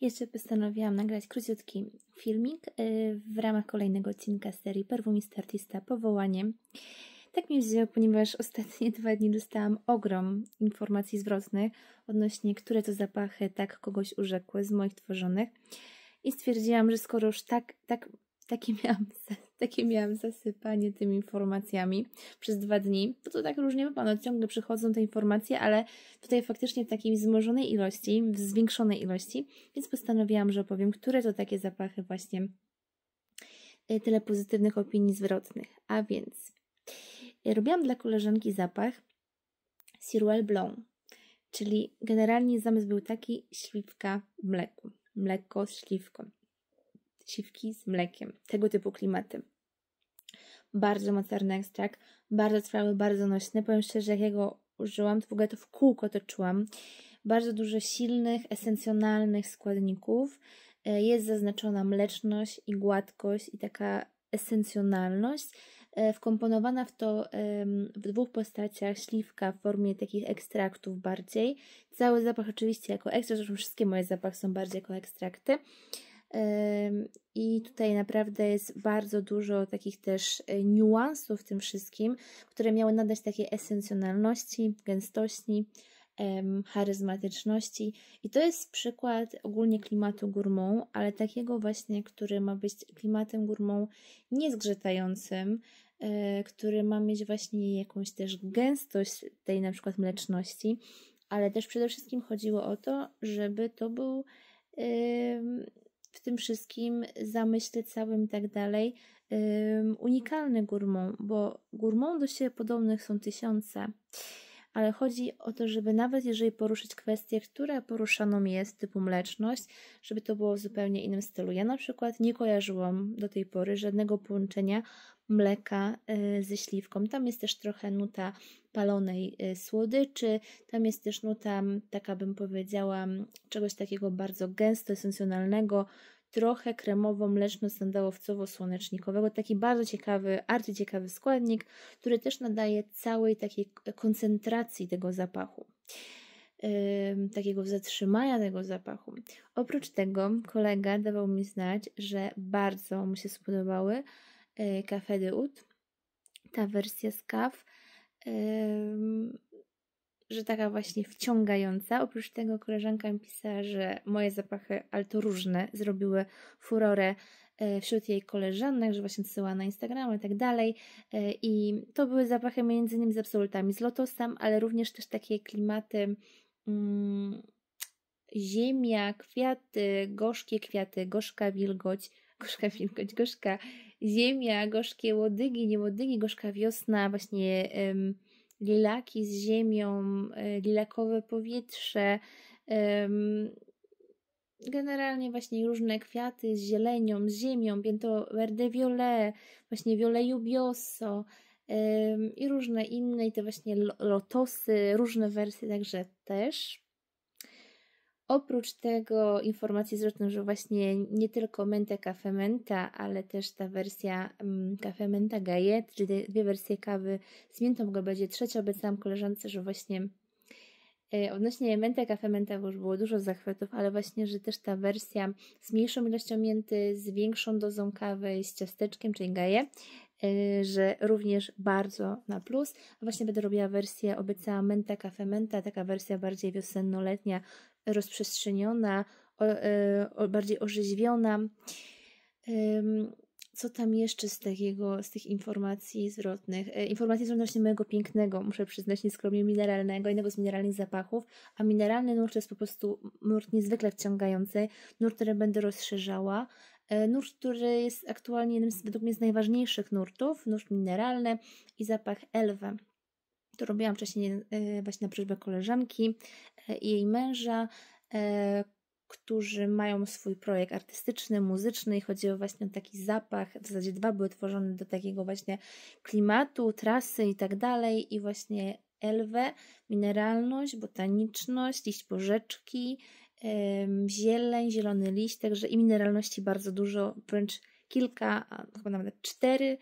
jeszcze postanowiłam nagrać króciutki filmik y, w ramach kolejnego odcinka serii Perfumista Artista Powołanie. Tak mi wzięło, ponieważ ostatnie dwa dni dostałam ogrom informacji zwrotnych odnośnie, które to zapachy tak kogoś urzekły z moich tworzonych. I stwierdziłam, że skoro już tak, tak takie miałam, takie miałam zasypanie tymi informacjami przez dwa dni. No to tak różnie wygląda, no, ciągle przychodzą te informacje, ale tutaj faktycznie w takiej wzmożonej ilości, w zwiększonej ilości, więc postanowiłam, że opowiem, które to takie zapachy właśnie y, tyle pozytywnych opinii zwrotnych. A więc y, robiłam dla koleżanki zapach siruel Blanc, czyli generalnie zamysł był taki śliwka mleku, mleko z śliwką ciwki z mlekiem, tego typu klimaty. Bardzo mocarny ekstrakt, bardzo trwały, bardzo nośny. Powiem szczerze, jak jego użyłam, to w ogóle to w kółko to czułam. Bardzo dużo silnych, esencjonalnych składników. E, jest zaznaczona mleczność i gładkość i taka esencjonalność e, wkomponowana w to w dwóch postaciach śliwka w formie takich ekstraktów bardziej. Cały zapach oczywiście jako ekstrakt, zresztą wszystkie moje zapachy są bardziej jako ekstrakty. I tutaj naprawdę jest bardzo dużo takich też e, niuansów w tym wszystkim, które miały nadać takiej esencjonalności, gęstości, charyzmatyczności. I to jest przykład ogólnie klimatu gourmand, ale takiego właśnie, który ma być klimatem gourmand niezgrzytającym, e, który ma mieć właśnie jakąś też gęstość tej na przykład mleczności, ale też przede wszystkim chodziło o to, żeby to był. Yy, w tym wszystkim zamyśle całym i tak dalej, unikalny gurmą, bo gurmą do siebie podobnych są tysiące. Ale chodzi o to, żeby nawet jeżeli poruszyć kwestie, które poruszaną jest, typu mleczność, żeby to było w zupełnie innym stylu. Ja na przykład nie kojarzyłam do tej pory żadnego połączenia mleka y, ze śliwką. Tam jest też trochę nuta palonej y, słodyczy, tam jest też nuta, taka bym powiedziała, czegoś takiego bardzo gęsto esencjonalnego, trochę kremowo-mleczno-sandałowcowo-słonecznikowego. Taki bardzo ciekawy, arcyciekawy składnik, który też nadaje całej takiej koncentracji tego zapachu. Yy, takiego zatrzymania tego zapachu. Oprócz tego kolega dawał mi znać, że bardzo mu się spodobały yy, de ut, ta wersja z kaw. Yy, że taka właśnie wciągająca. Oprócz tego koleżanka mi pisała, że moje zapachy to różne zrobiły furorę e, wśród jej koleżanek, że właśnie odsyła na Instagram i tak dalej. E, I to były zapachy między innymi z absolutami, z lotosem, ale również też takie klimaty mm, ziemia, kwiaty, gorzkie kwiaty, gorzka wilgoć, gorzka wilgoć, gorzka ziemia, gorzkie łodygi, niełodygi, gorzka wiosna, właśnie... Ym, lilaki z ziemią, e, lilakowe powietrze, generalnie właśnie różne kwiaty z zielenią, z ziemią, pięto verde violet, właśnie violet jubioso i różne inne, i te właśnie lotosy, różne wersje, także też Oprócz tego informacji zwrotne, że właśnie nie tylko mente menta, ale też ta wersja mm, menta gaje, czyli dwie wersje kawy z miętą go będzie trzecia. Obiecałam koleżance, że właśnie e, Odnośnie mente mięty menta już było dużo zachwytów, ale właśnie, że też ta wersja z mniejszą ilością mięty, z większą dozą kawy, z ciasteczkiem, czyli gaje, że również bardzo na plus. A właśnie będę robiła wersję, obiecałam menta taka wersja bardziej wiosennoletnia, rozprzestrzeniona, o, e, o, bardziej orzeźwiona. Co tam jeszcze z, takiego, z tych informacji zwrotnych? E, informacje zwrotne właśnie mojego pięknego, muszę przyznać nieskromnie, mineralnego, jednego z mineralnych zapachów, a mineralny nurt to jest po prostu nurt niezwykle wciągający, nurt, który będę rozszerzała, e, Nurt, który jest aktualnie jednym z, według mnie z najważniejszych nurtów, nurt mineralny i zapach elwy. To robiłam wcześniej e, właśnie na prośbę koleżanki e, i jej męża, e, którzy mają swój projekt artystyczny, muzyczny i chodziło właśnie o taki zapach. W zasadzie dwa były tworzone do takiego właśnie klimatu, trasy i tak dalej. I właśnie elwę, mineralność, botaniczność, liść porzeczki, zieleń, zielony liść, także i mineralności bardzo dużo, wręcz kilka, chyba nawet cztery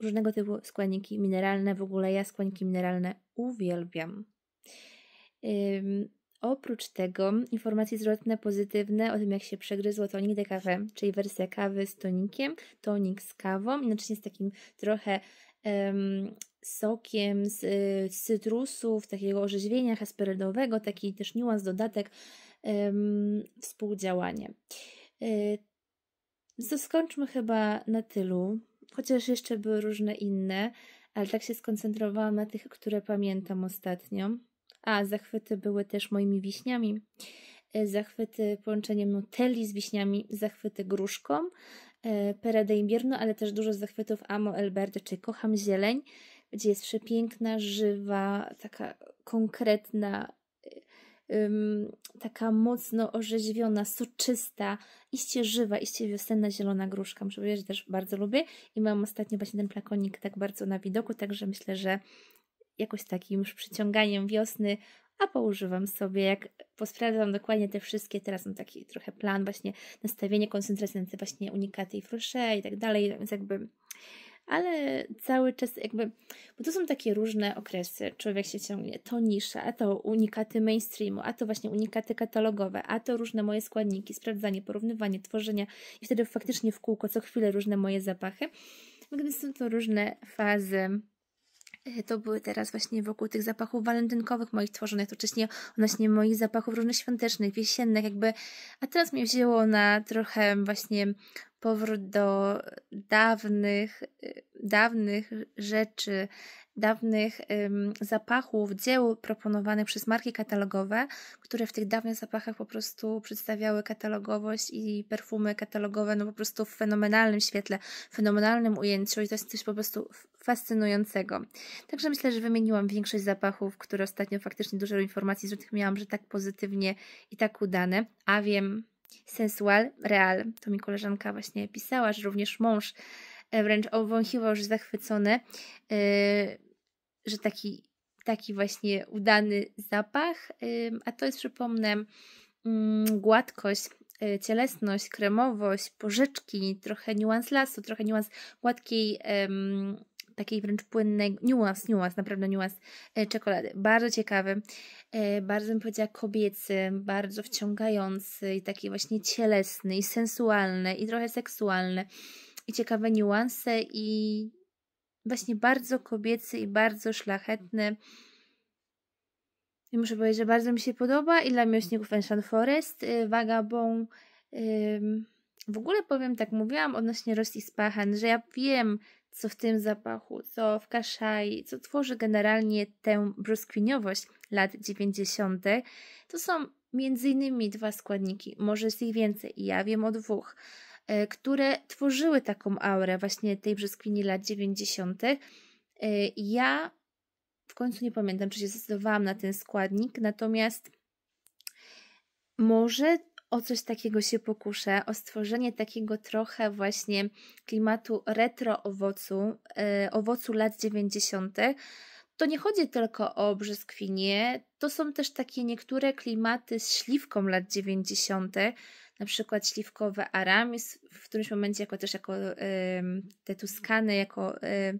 różnego typu składniki mineralne. W ogóle ja składniki mineralne uwielbiam. Ym, oprócz tego informacje zwrotne pozytywne o tym, jak się przegryzło tonik de kawę czyli wersja kawy z tonikiem, tonik z kawą, inaczej z takim trochę ym, sokiem z, y, cytrusów, takiego orzeźwienia hasperedowego, taki też niuans, dodatek, ym, współdziałanie. Y, więc to skończmy chyba na tylu, chociaż jeszcze były różne inne, ale tak się skoncentrowałam na tych, które pamiętam ostatnio. A, zachwyty były też moimi wiśniami. E, zachwyty połączeniem nutelli z wiśniami, zachwyty gruszką, e, Pere ale też dużo zachwytów Amo Elberde, czy Kocham Zieleń, gdzie jest przepiękna, żywa, taka konkretna taka mocno orzeźwiona, soczysta, iście żywa, iście wiosenna, zielona gruszka. Muszę powiedzieć, że też bardzo lubię i mam ostatnio właśnie ten plakonik tak bardzo na widoku, także myślę, że jakoś takim już przyciąganiem wiosny, a poużywam sobie, jak posprawdzam dokładnie te wszystkie, teraz mam taki trochę plan właśnie nastawienie, koncentracja na te właśnie unikaty i frusze i tak dalej, więc jakby ale cały czas jakby, bo to są takie różne okresy, człowiek się ciągnie, to nisze, a to unikaty mainstreamu, a to właśnie unikaty katalogowe, a to różne moje składniki, sprawdzanie, porównywanie, tworzenie i wtedy faktycznie w kółko co chwilę różne moje zapachy. więc są to różne fazy E, to były teraz właśnie wokół tych zapachów walentynkowych moich tworzonych, to wcześniej odnośnie moich zapachów różnych świątecznych, jesiennych jakby, a teraz mnie wzięło na trochę właśnie powrót do dawnych, e, dawnych rzeczy, dawnych zapachów, dzieł proponowanych przez marki katalogowe, które w tych dawnych zapachach po prostu przedstawiały katalogowość i perfumy katalogowe, no po prostu w fenomenalnym świetle, fenomenalnym ujęciu i to jest coś po prostu fascynującego. Także myślę, że wymieniłam większość zapachów, które ostatnio faktycznie dużo informacji zwrotnych miałam, że tak pozytywnie i tak udane, a wiem, sensual, real, to mi koleżanka właśnie pisała, że również mąż E, wręcz obwąchiwał, że zachwycony, e, że taki, taki właśnie udany zapach. E, a to jest, przypomnę, mm, gładkość cielesność, kremowość, porzeczki, trochę niuans lasu, trochę niuans gładkiej, takiej wręcz płynnej, niuans, niuans, naprawdę niuans czekolady. Bardzo ciekawy, bardzo bym powiedziała kobiecy, bardzo wciągający i taki właśnie cielesny i sensualny i trochę seksualny i ciekawe niuanse i właśnie bardzo kobiecy i bardzo szlachetny. I muszę powiedzieć, że bardzo mi się podoba i dla miłośników Enshan Forest, y, Vagabond, w ogóle powiem tak, mówiłam odnośnie Rosji Spahan, że ja wiem, co w tym zapachu, co w kaszai, co tworzy generalnie tę bruskwiniowość lat 90. To są między innymi dwa składniki, może jest ich więcej, ja wiem o dwóch. E, które tworzyły taką aurę właśnie tej brzoskwini lat 90. E, ja w końcu nie pamiętam, czy się zdecydowałam na ten składnik, natomiast może o coś takiego się pokuszę, o stworzenie takiego trochę właśnie klimatu retro owocu, e, owocu lat 90. To nie chodzi tylko o brzoskwinie, to są też takie niektóre klimaty z śliwką lat 90 na przykład śliwkowe Aramis, w którymś momencie jako też jako y, te Tuskany, jako y,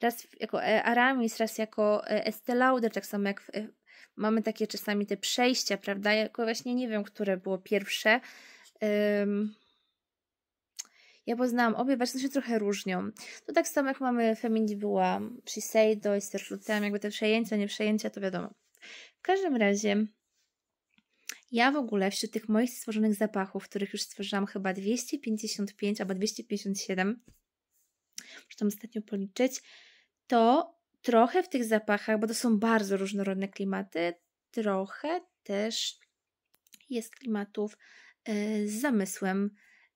raz jako e, Aramis, raz jako e, Estée Lauder, tak samo jak w, e, mamy takie czasami te przejścia, prawda? Jako właśnie nie wiem, które było pierwsze. Ja poznałam obie, właśnie się trochę różnią. To tak samo jak mamy Femini była Shiseido i Sterflutem, jakby te przejęcia, nie przejęcia, to wiadomo. W każdym razie ja w ogóle wśród tych moich stworzonych zapachów, których już stworzyłam chyba 255 albo 257, muszę tam ostatnio policzyć, to trochę w tych zapachach, bo to są bardzo różnorodne klimaty, trochę też jest klimatów e, z zamysłem,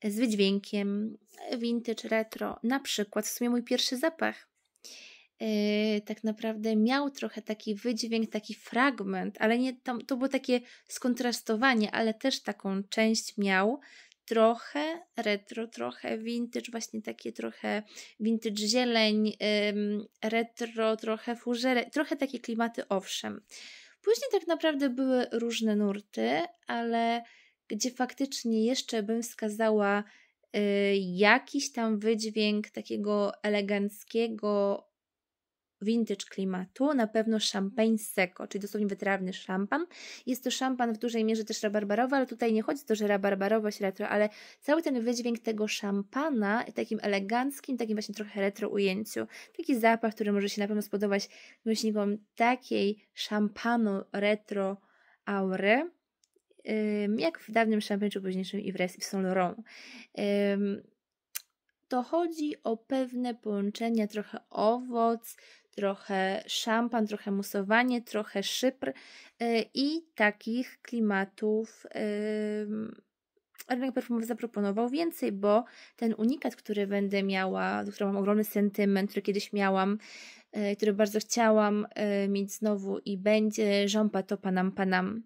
z wydźwiękiem, e, vintage, retro. Na przykład w sumie mój pierwszy zapach Yy, tak naprawdę miał trochę taki wydźwięk, taki fragment, ale nie tam, to było takie skontrastowanie, ale też taką część miał trochę retro, trochę vintage, właśnie takie trochę vintage zieleń, yy, retro, trochę furżere, trochę takie klimaty owszem. Później tak naprawdę były różne nurty, ale gdzie faktycznie jeszcze bym wskazała y, jakiś tam wydźwięk takiego eleganckiego vintage klimatu, na pewno szampań seko, czyli dosłownie wytrawny szampan. Jest to szampan w dużej mierze też rabarbarowy, ale tutaj nie chodzi o to, że rabarbarowość retro, ale cały ten wydźwięk tego szampana takim eleganckim, takim właśnie trochę retro ujęciu. Taki zapach, który może się na pewno spodobać miłośnikom takiej szampanu retro aury, jak w dawnym szampanie czy późniejszym i w Saint Laurent to chodzi o pewne połączenia, trochę owoc, trochę szampan, trochę musowanie, trochę szypr y, i takich klimatów y, rynek perfumowy zaproponował więcej, bo ten unikat, który będę miała, do którego mam ogromny sentyment, który kiedyś miałam, y, który bardzo chciałam mieć znowu i będzie żąpa to Panam Panam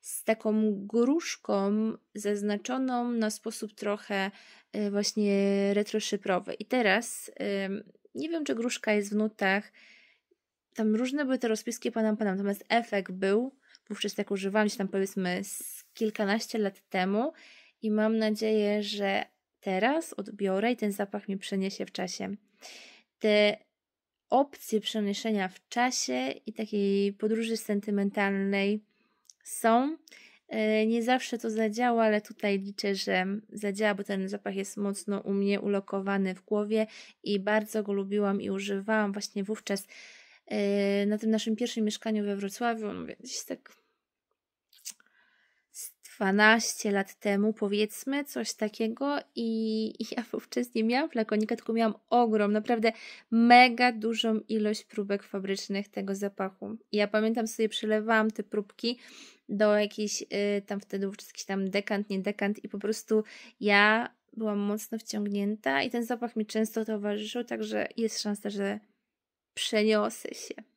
z taką gruszką zaznaczoną na sposób trochę e, właśnie retroszyprowy. I teraz nie wiem, czy gruszka jest w nutach. Tam różne były te rozpiski panam panam, natomiast efekt był, wówczas tak używałam gdzieś tam powiedzmy z kilkanaście lat temu i mam nadzieję, że teraz odbiorę i ten zapach mi przeniesie w czasie. Te opcje przeniesienia w czasie i takiej podróży sentymentalnej są. E, nie zawsze to zadziała, ale tutaj liczę, że zadziała, bo ten zapach jest mocno u mnie ulokowany w głowie i bardzo go lubiłam i używałam właśnie wówczas e, na tym naszym pierwszym mieszkaniu we Wrocławiu. No więc tak 12 lat temu, powiedzmy, coś takiego, i, ja wówczas nie miałam flakonika, tylko miałam ogrom, naprawdę mega dużą ilość próbek fabrycznych tego zapachu. I ja pamiętam sobie, przelewałam te próbki do jakiejś, y, tam wtedy wówczas tam dekant, nie dekant, i po prostu ja byłam mocno wciągnięta, i ten zapach mi często towarzyszył, także jest szansa, że przeniosę się